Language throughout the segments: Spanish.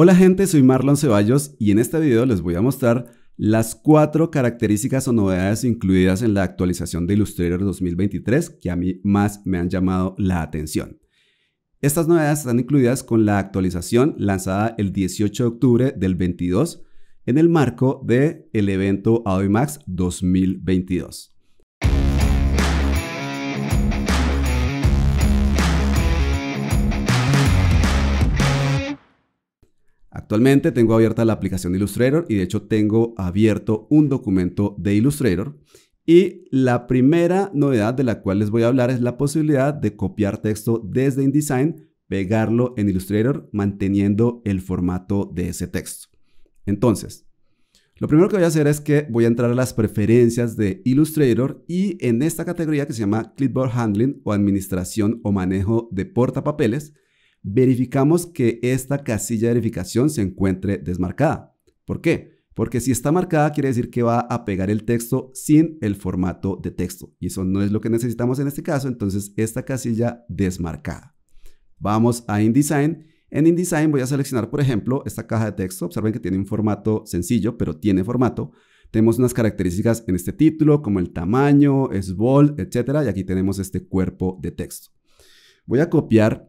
Hola gente, soy Marlon Ceballos y en este video les voy a mostrar las cuatro características o novedades incluidas en la actualización de Illustrator 2023 que a mí más me han llamado la atención. Estas novedades están incluidas con la actualización lanzada el 18 de octubre del 22 en el marco del evento Adobe Max 2022. Actualmente tengo abierta la aplicación de Illustrator y de hecho tengo abierto un documento de Illustrator. Y la primera novedad de la cual les voy a hablar es la posibilidad de copiar texto desde InDesign, pegarlo en Illustrator manteniendo el formato de ese texto. Entonces, lo primero que voy a hacer es que voy a entrar a las preferencias de Illustrator y en esta categoría que se llama Clipboard Handling o Administración o Manejo de Portapapeles, verificamos que esta casilla de verificación se encuentre desmarcada. ¿Por qué? Porque si está marcada quiere decir que va a pegar el texto sin el formato de texto. Y eso no es lo que necesitamos en este caso, entonces esta casilla desmarcada. Vamos a InDesign. En InDesign voy a seleccionar, por ejemplo, esta caja de texto. Observen que tiene un formato sencillo, pero tiene formato. Tenemos unas características en este título, como el tamaño, es bold, etc. Y aquí tenemos este cuerpo de texto. Voy a copiar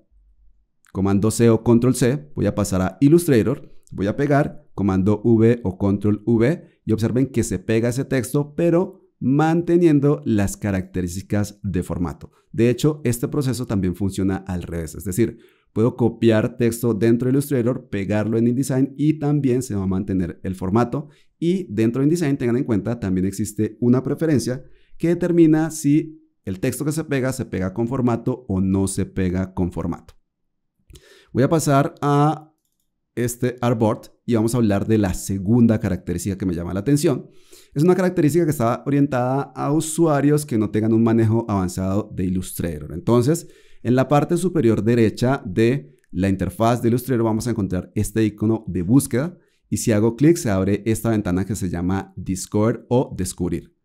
comando C o control C, voy a pasar a Illustrator, voy a pegar, comando V o control V, y observen que se pega ese texto, pero manteniendo las características de formato. De hecho, este proceso también funciona al revés, es decir, puedo copiar texto dentro de Illustrator, pegarlo en InDesign y también se va a mantener el formato. Y dentro de InDesign, tengan en cuenta, también existe una preferencia que determina si el texto que se pega se pega con formato o no se pega con formato. Voy a pasar a este artboard y vamos a hablar de la segunda característica que me llama la atención. Es una característica que está orientada a usuarios que no tengan un manejo avanzado de Illustrator. Entonces, en la parte superior derecha de la interfaz de Illustrator vamos a encontrar este icono de búsqueda y si hago clic se abre esta ventana que se llama Discord o Descubrir.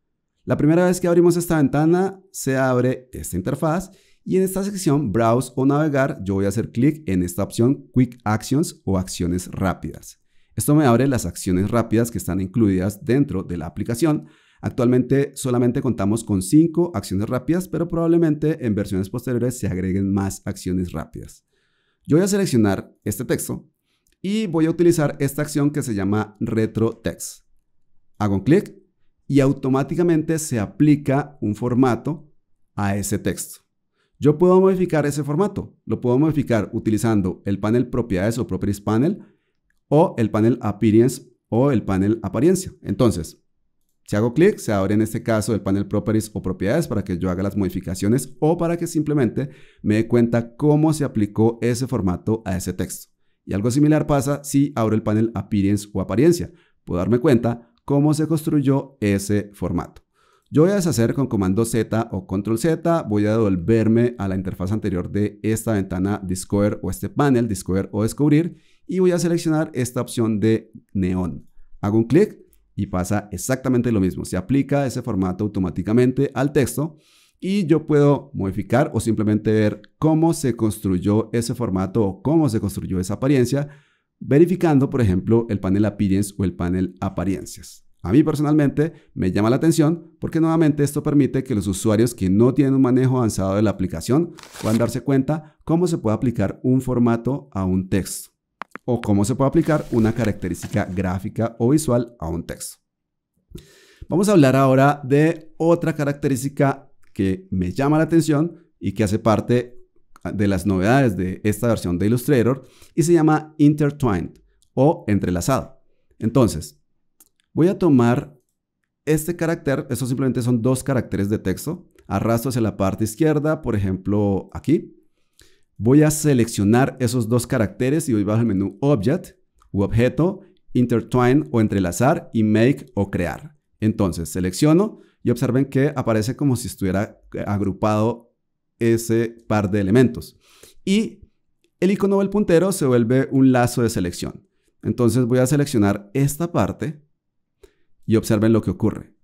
La primera vez que abrimos esta ventana se abre esta interfaz y en esta sección Browse o Navegar, yo voy a hacer clic en esta opción Quick Actions o Acciones Rápidas. Esto me abre las acciones rápidas que están incluidas dentro de la aplicación. Actualmente solamente contamos con 5 acciones rápidas, pero probablemente en versiones posteriores se agreguen más acciones rápidas. Yo voy a seleccionar este texto y voy a utilizar esta acción que se llama Retro Text. Hago un clic y automáticamente se aplica un formato a ese texto. Yo puedo modificar ese formato. Lo puedo modificar utilizando el panel propiedades o properties panel o el panel appearance o el panel apariencia. Entonces, si hago clic, se abre en este caso el panel properties o propiedades para que yo haga las modificaciones o para que simplemente me dé cuenta cómo se aplicó ese formato a ese texto. Y algo similar pasa si abro el panel appearance o apariencia. Puedo darme cuenta cómo se construyó ese formato. Yo voy a deshacer con comando Z o control Z, voy a devolverme a la interfaz anterior de esta ventana Discover o este panel Discover o Descubrir y voy a seleccionar esta opción de neón. Hago un clic y pasa exactamente lo mismo. Se aplica ese formato automáticamente al texto y yo puedo modificar o simplemente ver cómo se construyó ese formato o cómo se construyó esa apariencia, verificando, por ejemplo, el panel Appearance o el panel Apariencias. A mí personalmente me llama la atención porque nuevamente esto permite que los usuarios que no tienen un manejo avanzado de la aplicación puedan darse cuenta cómo se puede aplicar un formato a un texto o cómo se puede aplicar una característica gráfica o visual a un texto. Vamos a hablar ahora de otra característica que me llama la atención y que hace parte de las novedades de esta versión de Illustrator y se llama intertwined o entrelazado. Entonces, Voy a tomar este carácter, eso simplemente son dos caracteres de texto. Arrastro hacia la parte izquierda, por ejemplo, aquí. Voy a seleccionar esos dos caracteres y voy bajo el menú Object u Objeto, Intertwine o Entrelazar y Make o Crear. Entonces, selecciono y observen que aparece como si estuviera eh, agrupado ese par de elementos. Y el icono del puntero se vuelve un lazo de selección. Entonces voy a seleccionar esta parte y observen lo que ocurre.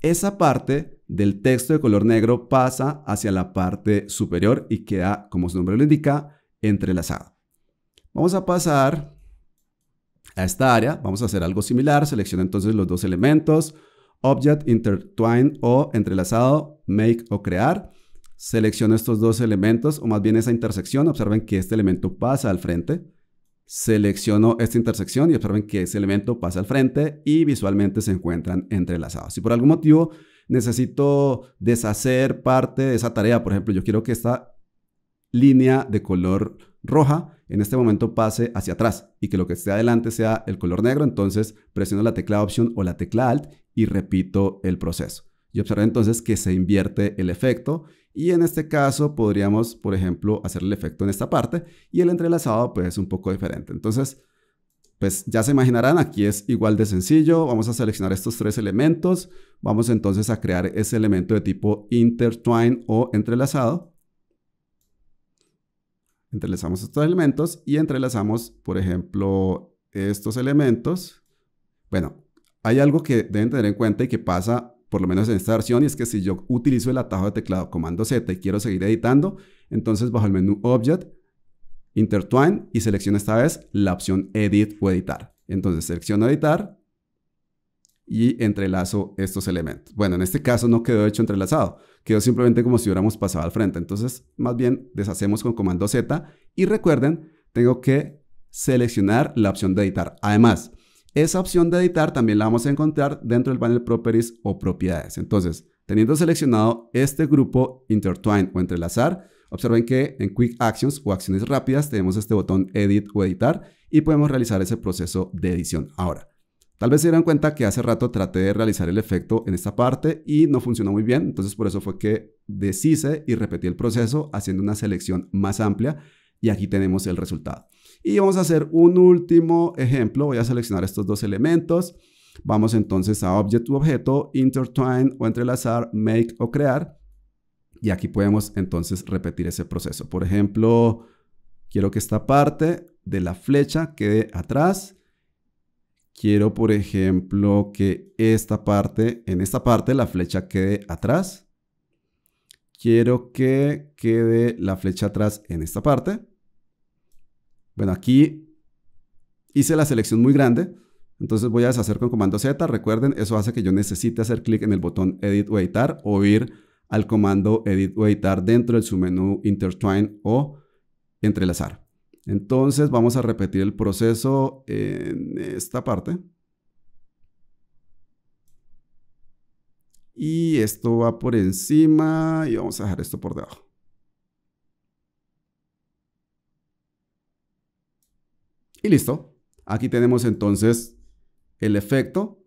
Esa parte del texto de color negro pasa hacia la parte superior y queda, como su nombre lo indica, entrelazado. Vamos a pasar a esta área, vamos a hacer algo similar, Selecciono entonces los dos elementos, Object Intertwine o entrelazado, Make o crear, selecciono estos dos elementos, o más bien esa intersección, observen que este elemento pasa al frente, selecciono esta intersección y observen que ese elemento pasa al frente y visualmente se encuentran entrelazados. Si por algún motivo necesito deshacer parte de esa tarea, por ejemplo, yo quiero que esta línea de color roja en este momento pase hacia atrás y que lo que esté adelante sea el color negro, entonces presiono la tecla Option o la tecla Alt y repito el proceso y observar entonces que se invierte el efecto y en este caso podríamos, por ejemplo, hacer el efecto en esta parte y el entrelazado pues es un poco diferente. Entonces, pues ya se imaginarán, aquí es igual de sencillo. Vamos a seleccionar estos tres elementos. Vamos entonces a crear ese elemento de tipo intertwine o entrelazado. Entrelazamos estos elementos y entrelazamos, por ejemplo, estos elementos. Bueno, hay algo que deben tener en cuenta y que pasa por lo menos en esta versión, y es que si yo utilizo el atajo de teclado comando Z y quiero seguir editando, entonces bajo el menú Object, Intertwine y selecciono esta vez la opción Edit o Editar. Entonces selecciono Editar y entrelazo estos elementos. Bueno, en este caso no quedó hecho entrelazado, quedó simplemente como si hubiéramos pasado al frente. Entonces, más bien deshacemos con comando Z y recuerden, tengo que seleccionar la opción de editar. Además, esa opción de editar también la vamos a encontrar dentro del panel Properties o Propiedades. Entonces, teniendo seleccionado este grupo Intertwine o Entrelazar, observen que en Quick Actions o Acciones Rápidas tenemos este botón Edit o Editar y podemos realizar ese proceso de edición. Ahora, Tal vez se dieran cuenta que hace rato traté de realizar el efecto en esta parte y no funcionó muy bien, entonces por eso fue que deshice y repetí el proceso haciendo una selección más amplia y aquí tenemos el resultado. Y vamos a hacer un último ejemplo. Voy a seleccionar estos dos elementos. Vamos entonces a Object to Objeto, Intertwine o Entrelazar, Make o Crear. Y aquí podemos entonces repetir ese proceso. Por ejemplo, quiero que esta parte de la flecha quede atrás. Quiero, por ejemplo, que esta parte, en esta parte la flecha quede atrás. Quiero que quede la flecha atrás en esta parte. Bueno, aquí hice la selección muy grande, entonces voy a deshacer con comando Z. Recuerden, eso hace que yo necesite hacer clic en el botón Edit o Editar o ir al comando Edit o Editar dentro del menú Intertwine o Entrelazar. Entonces vamos a repetir el proceso en esta parte. Y esto va por encima y vamos a dejar esto por debajo. Y listo. Aquí tenemos entonces el efecto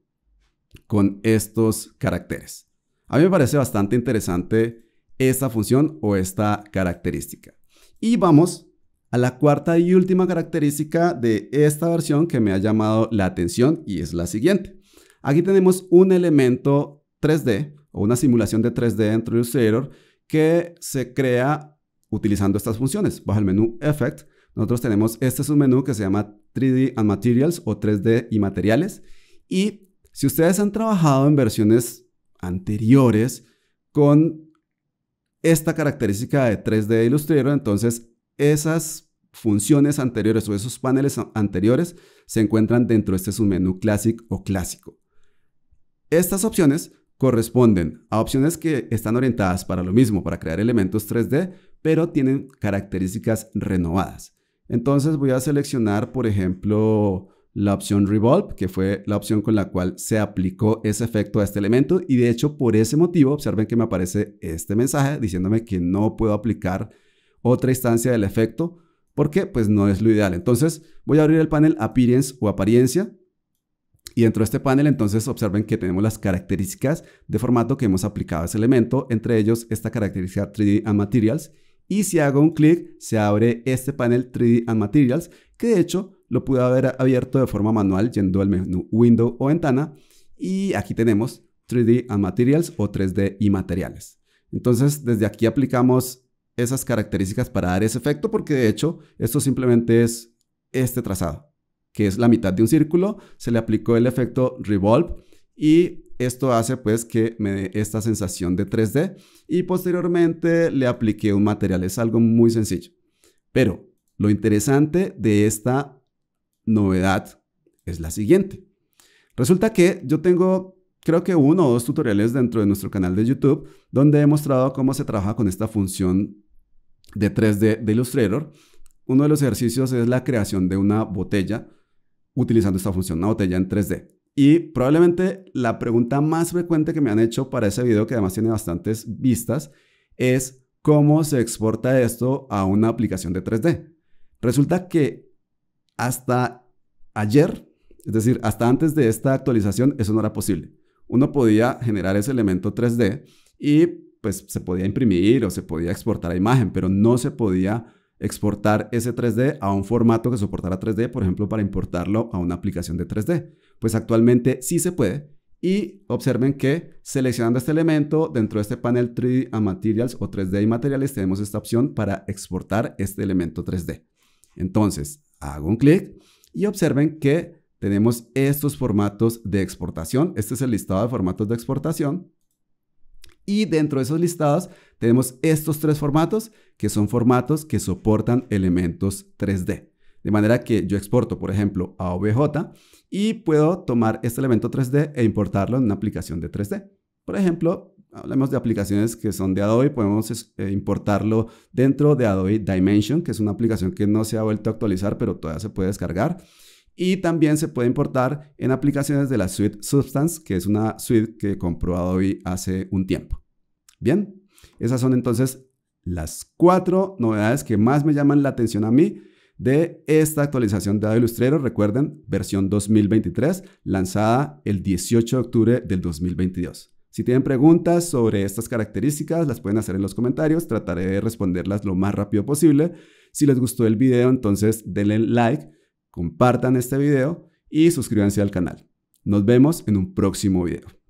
con estos caracteres. A mí me parece bastante interesante esta función o esta característica. Y vamos a la cuarta y última característica de esta versión que me ha llamado la atención y es la siguiente. Aquí tenemos un elemento 3D o una simulación de 3D dentro de Illustrator que se crea utilizando estas funciones. Baja el menú Effect nosotros tenemos, este es que se llama 3D and Materials o 3D y materiales. Y si ustedes han trabajado en versiones anteriores con esta característica de 3D Illustrator, entonces esas funciones anteriores o esos paneles anteriores se encuentran dentro de este submenú Classic o Clásico. Estas opciones corresponden a opciones que están orientadas para lo mismo, para crear elementos 3D, pero tienen características renovadas. Entonces voy a seleccionar, por ejemplo, la opción Revolve, que fue la opción con la cual se aplicó ese efecto a este elemento. Y de hecho, por ese motivo, observen que me aparece este mensaje diciéndome que no puedo aplicar otra instancia del efecto porque pues no es lo ideal. Entonces voy a abrir el panel Appearance o Apariencia. Y dentro de este panel entonces observen que tenemos las características de formato que hemos aplicado a ese elemento, entre ellos esta característica 3D and Materials y si hago un clic se abre este panel 3D and Materials que de hecho lo pude haber abierto de forma manual yendo al menú Window o Ventana y aquí tenemos 3D and Materials o 3D y materiales. Entonces desde aquí aplicamos esas características para dar ese efecto porque de hecho esto simplemente es este trazado que es la mitad de un círculo, se le aplicó el efecto Revolve y esto hace pues que me dé esta sensación de 3D y posteriormente le apliqué un material. Es algo muy sencillo. Pero lo interesante de esta novedad es la siguiente. Resulta que yo tengo creo que uno o dos tutoriales dentro de nuestro canal de YouTube donde he mostrado cómo se trabaja con esta función de 3D de Illustrator. Uno de los ejercicios es la creación de una botella utilizando esta función, una botella en 3D. Y probablemente la pregunta más frecuente que me han hecho para ese video, que además tiene bastantes vistas, es cómo se exporta esto a una aplicación de 3D. Resulta que hasta ayer, es decir, hasta antes de esta actualización, eso no era posible. Uno podía generar ese elemento 3D y pues se podía imprimir o se podía exportar a imagen, pero no se podía exportar ese 3D a un formato que soportara 3D, por ejemplo, para importarlo a una aplicación de 3D pues actualmente sí se puede. Y observen que seleccionando este elemento dentro de este panel 3D a Materials o 3D y Materiales tenemos esta opción para exportar este elemento 3D. Entonces, hago un clic y observen que tenemos estos formatos de exportación. Este es el listado de formatos de exportación. Y dentro de esos listados tenemos estos tres formatos que son formatos que soportan elementos 3D. De manera que yo exporto, por ejemplo, a OBJ y puedo tomar este elemento 3D e importarlo en una aplicación de 3D. Por ejemplo, hablemos de aplicaciones que son de Adobe, podemos eh, importarlo dentro de Adobe Dimension, que es una aplicación que no se ha vuelto a actualizar, pero todavía se puede descargar. Y también se puede importar en aplicaciones de la suite Substance, que es una suite que compró Adobe hace un tiempo. Bien, esas son entonces las cuatro novedades que más me llaman la atención a mí de esta actualización de Adobe Illustrator, recuerden, versión 2023, lanzada el 18 de octubre del 2022. Si tienen preguntas sobre estas características, las pueden hacer en los comentarios, trataré de responderlas lo más rápido posible. Si les gustó el video, entonces denle like, compartan este video y suscríbanse al canal. Nos vemos en un próximo video.